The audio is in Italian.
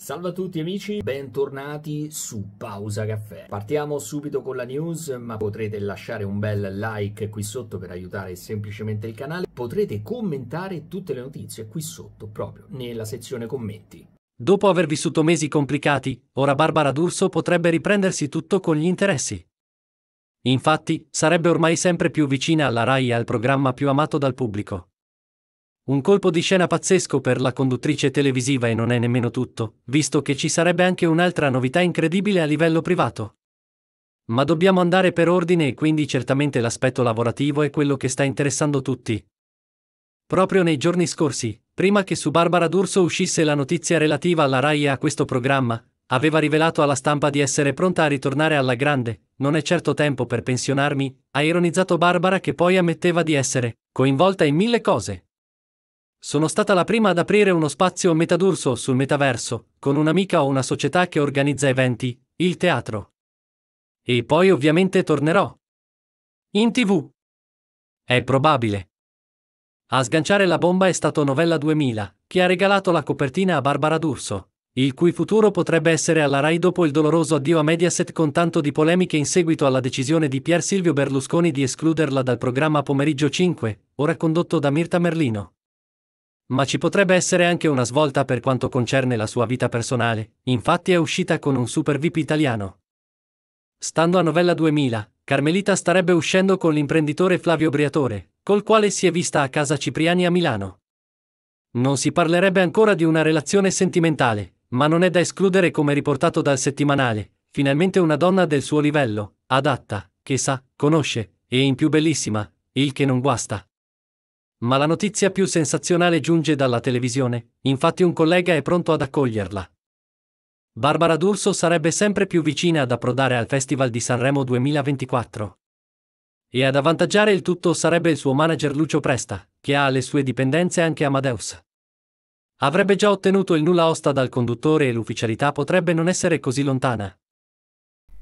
Salve a tutti amici, bentornati su Pausa Caffè. Partiamo subito con la news, ma potrete lasciare un bel like qui sotto per aiutare semplicemente il canale. Potrete commentare tutte le notizie qui sotto, proprio nella sezione commenti. Dopo aver vissuto mesi complicati, ora Barbara D'Urso potrebbe riprendersi tutto con gli interessi. Infatti, sarebbe ormai sempre più vicina alla RAI e al programma più amato dal pubblico. Un colpo di scena pazzesco per la conduttrice televisiva e non è nemmeno tutto, visto che ci sarebbe anche un'altra novità incredibile a livello privato. Ma dobbiamo andare per ordine e quindi certamente l'aspetto lavorativo è quello che sta interessando tutti. Proprio nei giorni scorsi, prima che su Barbara D'Urso uscisse la notizia relativa alla RAI e a questo programma, aveva rivelato alla stampa di essere pronta a ritornare alla grande, non è certo tempo per pensionarmi, ha ironizzato Barbara che poi ammetteva di essere coinvolta in mille cose. Sono stata la prima ad aprire uno spazio metadurso sul metaverso, con un'amica o una società che organizza eventi, il teatro. E poi ovviamente tornerò. In tv. È probabile. A sganciare la bomba è stato Novella 2000, che ha regalato la copertina a Barbara D'Urso, il cui futuro potrebbe essere alla RAI dopo il doloroso addio a Mediaset con tanto di polemiche in seguito alla decisione di Pier Silvio Berlusconi di escluderla dal programma Pomeriggio 5, ora condotto da Mirta Merlino. Ma ci potrebbe essere anche una svolta per quanto concerne la sua vita personale, infatti è uscita con un super VIP italiano. Stando a Novella 2000, Carmelita starebbe uscendo con l'imprenditore Flavio Briatore, col quale si è vista a casa Cipriani a Milano. Non si parlerebbe ancora di una relazione sentimentale, ma non è da escludere come riportato dal settimanale, finalmente una donna del suo livello, adatta, che sa, conosce, e in più bellissima, il che non guasta. Ma la notizia più sensazionale giunge dalla televisione, infatti un collega è pronto ad accoglierla. Barbara D'Urso sarebbe sempre più vicina ad approdare al Festival di Sanremo 2024. E ad avvantaggiare il tutto sarebbe il suo manager Lucio Presta, che ha alle sue dipendenze anche Amadeus. Avrebbe già ottenuto il nulla osta dal conduttore e l'ufficialità potrebbe non essere così lontana.